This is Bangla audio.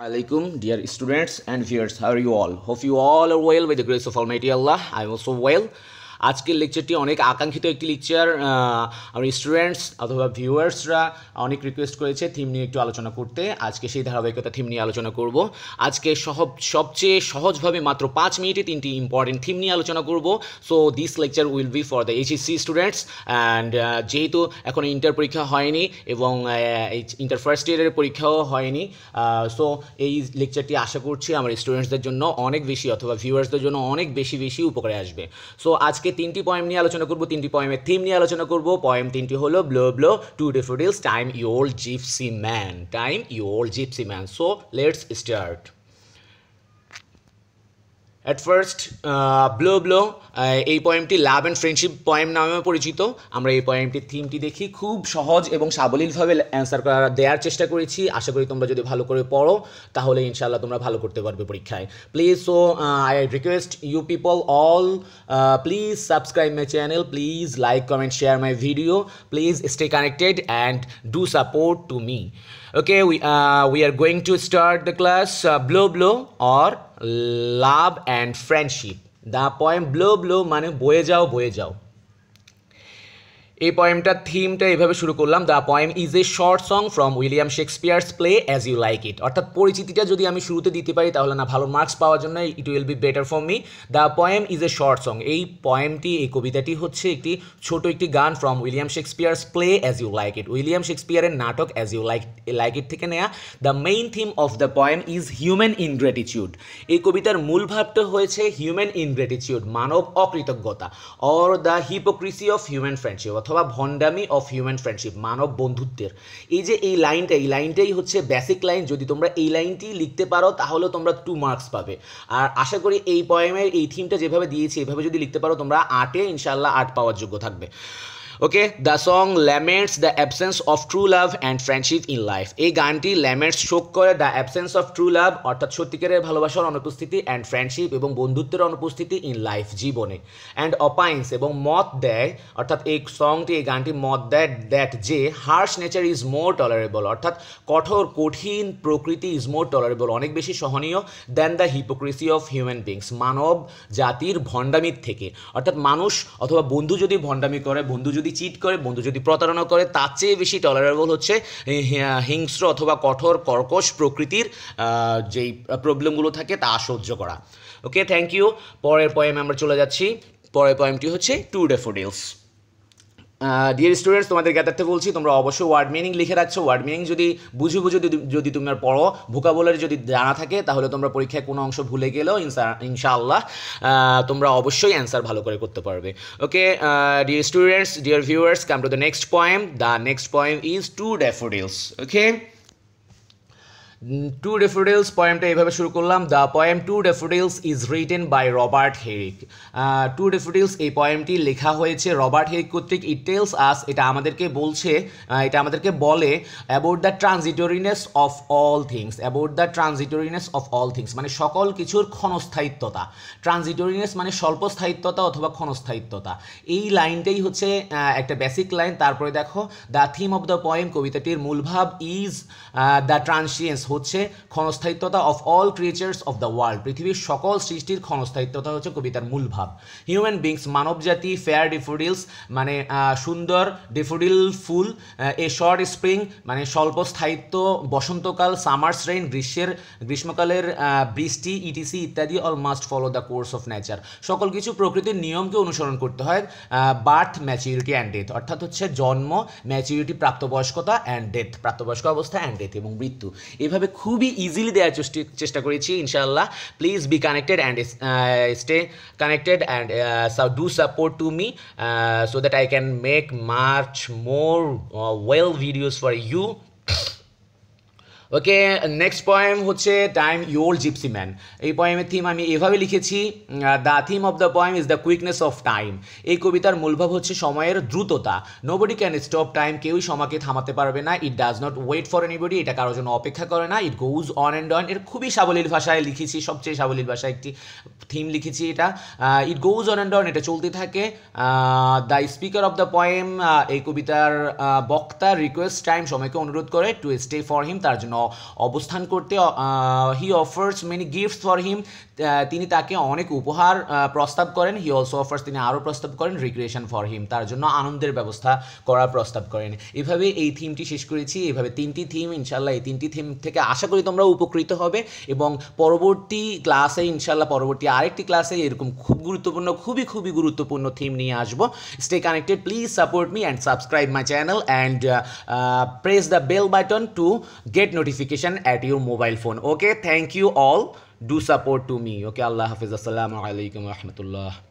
Assalamualaikum, dear students and viewers how are you all hope you all are well with the grace of almighty allah i am also well আজকের লেকচারটি অনেক আকাঙ্ক্ষিত একটি লেকচার আমার স্টুডেন্টস অথবা ভিউয়ার্সরা অনেক রিকোয়েস্ট করেছে থিম নিয়ে একটু আলোচনা করতে আজকে সেই ধারাবাহিকতা থিম নিয়ে আলোচনা করব আজকে সহ সবচেয়ে সহজভাবে মাত্র পাঁচ মিনিটে তিনটি ইম্পর্টেন্ট থিম নিয়ে আলোচনা করব so this lecture will be for the HSC students and যেহেতু এখন ইন্টার পরীক্ষা হয়নি এবং ইন্টার ফার্স্ট ইয়ারের পরীক্ষাও হয়নি সো এই লেকচারটি আশা করছি আমার স্টুডেন্টসদের জন্য অনেক বেশি অথবা ভিউয়ার্সদের জন্য অনেক বেশি বেশি উপকারে আসবে সো আজকে আজকে তিনটি পয়েম নিয়ে আলোচনা করব তিনটি পয়েমের থিম নিয়ে আলোচনা করব পয়েম তিনটি হলো blow blow to daffodils time you gypsy man time you gypsy man so let's start at first blow blow এই পয়েমটি লাভ অ্যান্ড ফ্রেন্ডশিপ পয়েম নামে পরিচিত আমরা এই পয়েমটির থিমটি দেখি খুব সহজ এবং সাবলীলভাবে অ্যান্সার করার দেওয়ার চেষ্টা করেছি আশা করি তোমরা যদি ভালো করে পড়ো তাহলে ইনশাল্লাহ তোমরা ভালো করতে পারবে পরীক্ষায় please so I request you people all please subscribe my channel please like comment share my video please stay connected and do support to me okay we we are are to start the class blow blow or love and friendship the point blow blow মানে বয়ে যাও বয়ে যাও এই পয়েমটার থিমটা এভাবে শুরু করলাম the poem is a short song from William Shakespeare's play as you like it অর্থাৎ পরিচিতিটা যদি আমি শুরুতে দিতে পারি তাহলে না ভালো মার্কস পাওয়ার জন্য it will be better for me the poem is a short song এই পয়েমটি এই কবিতাটি হচ্ছে একটি ছোট একটি গান from William Shakespeare's play as you like it William শেক্সপিয়ারের নাটক as you like like it থেকে নেয়া the main theme of the poem is human ingratitude এই কবিতার মূল ভাবটা হয়েছে হিউম্যান ইনগ্রেটিচিউড মানব অকৃতজ্ঞতা or the hypocrisy of human friendship অথবা ভন্ডামি অফ হিউম্যান ফ্রেন্ডশিপ মানব বন্ধুত্বের এই যে এই লাইনটা এই লাইনটাই হচ্ছে বেসিক লাইন যদি তোমরা এই লাইনটি লিখতে পারো তাহলে তোমরা টু মার্কস পাবে আর আশা করি এই পয়েমের এই থিমটা যেভাবে দিয়েছি এভাবে যদি লিখতে পারো তোমরা আটে ইনশাল্লাহ আট পাওয়ার যোগ্য থাকবে okay the song laments the absence of true love and friendship in life এই গানটি ল্যামেন্টস শোক করে the absence of true love অর্থাৎ সত্যিকারের ভালোবাসার অনুপস্থিতি অ্যান্ড ফ্রেন্ডশিপ এবং বন্ধুত্বের অনুপস্থিতি ইন লাইফ জীবনে অ্যান্ড অপাইন্স এবং মত দেয় অর্থাৎ এই সংটি এই গানটি মত দেয় দ্যাট যে harsh nature is more tolerable অর্থাৎ কঠোর কঠিন প্রকৃতি ইজ মোর টলারেবল অনেক বেশি সহনীয় than the hypocrisy of human beings মানব জাতির ভণ্ডামির থেকে অর্থাৎ মানুষ অথবা বন্ধু যদি ভণ্ডামি করে বন্ধু যদি যদি চিট করে বন্ধু যদি প্রতারণা করে তার চেয়ে বেশি টলারেবল হচ্ছে হিংস্র অথবা কঠোর কর্কশ প্রকৃতির যেই প্রবলেমগুলো থাকে তা সহ্য করা ওকে থ্যাংক ইউ পরের পয়েম আমরা চলে যাচ্ছি পরের পয়েমটি হচ্ছে টু ডেফোডিলস ডিয়ার স্টুডেন্টস তোমাদের জ্ঞাতার্থে বলছি তোমরা অবশ্যই ওয়ার্ড মিনিং লিখে রাখছো ওয়ার্ড মিনিং যদি বুঝে বুঝে যদি তোমরা পড়ো ভোকাবুলারি যদি জানা থাকে তাহলে তোমরা পরীক্ষায় কোনো অংশ ভুলে গেলেও ইনশাআল্লাহ তোমরা অবশ্যই অ্যান্সার ভালো করে করতে পারবে okay dear students dear viewers come to the next poem the next poem is to daffodils okay to daffodils পয়েমটা এইভাবে শুরু করলাম the poem to daffodils is written by Robert Herrick to daffodils এই পয়েমটি লেখা হয়েছে রবার্ট হেরিক কর্তৃক ইট টেলস আস এটা আমাদেরকে বলছে এটা আমাদেরকে বলে about the transitoriness of all things about the transitoriness of all things মানে সকল কিছুর ক্ষণস্থায়িত্বতা ট্রানজিটোরিনেস মানে স্বল্পস্থায়িত্বতা অথবা ক্ষণস্থায়িত্বতা এই লাইনটাই হচ্ছে একটা বেসিক লাইন তারপরে দেখো the theme of the poem কবিতাটির মূলভাব ইজ দ্য ট্রান্সিয়েন্স হচ্ছে ক্ষণস্থায়িত্বতা of all creatures of the world পৃথিবীর সকল সৃষ্টির ক্ষণস্থায়িত্বতা হচ্ছে কবিতার মূল ভাব হিউম্যান বিংস মানব জাতি ফেয়ার ডেফোডিলস মানে সুন্দর ডেফোডিল ফুল এ শর্ট স্প্রিং মানে স্বল্প স্থায়িত্ব বসন্তকাল সামার রেইন গ্রীষ্মের গ্রীষ্মকালের বৃষ্টি ইটিসি ইত্যাদি all must follow the course of nature সকল কিছু প্রকৃতির নিয়মকে অনুসরণ করতে হয় বার্থ ম্যাচিউরিটি অ্যান্ড ডেথ অর্থাৎ হচ্ছে জন্ম ম্যাচিউরিটি প্রাপ্তবয়স্কতা অ্যান্ড ডেথ প্রাপ্তবয়স্ক অবস্থা অ্যান্ড ডেথ এবং মৃত্যু এভাবে এইভাবে খুবই ইজিলি দেওয়ার চেষ্টা করেছি ইনশাআল্লাহ please be connected and stay connected and do support to me so that I can make much more well videos for you okay next poem হচ্ছে টাইম ইয়োল জিপসি ম্যান এই পয়েমের থিম আমি এভাবে লিখেছি the theme of the poem is the quickness of time এই কবিতার মূলভাব হচ্ছে সময়ের দ্রুততা নোবডি ক্যান স্টপ টাইম কেউই সময়কে থামাতে পারবে না it does not wait for anybody এটা কারোর জন্য অপেক্ষা করে না it goes on and on এর খুবই সাবলীল ভাষায় লিখেছি সবচেয়ে সাবলীল ভাষায় একটি থিম লিখেছি এটা it goes on and on এটা চলতে থাকে the speaker of the poem এই কবিতার বক্তার রিকোয়েস্ট টাইম সময়কে অনুরোধ করে টু স্টে ফর হিম তার জন্য অবস্থান করতে he offers many gifts for him তিনি তাকে অনেক উপহার প্রস্তাব করেন হি অলসো অফার্স তিনি আরও প্রস্তাব করেন রিক্রিয়েশন ফর হিম তার জন্য আনন্দের ব্যবস্থা করার প্রস্তাব করেন এভাবে এই থিমটি শেষ করেছি এভাবে তিনটি থিম ইনশাল্লাহ এই তিনটি থিম থেকে আশা করি তোমরা উপকৃত হবে এবং পরবর্তী ক্লাসে ইনশাল্লাহ পরবর্তী আরেকটি ক্লাসে এরকম খুব গুরুত্বপূর্ণ খুবই খুবই গুরুত্বপূর্ণ থিম নিয়ে আসবো stay connected please support me and subscribe my channel and press the bell button to get notification notification at your mobile phone okay thank you all do support to me okay allah hafiz assalamu alaikum rahmatullah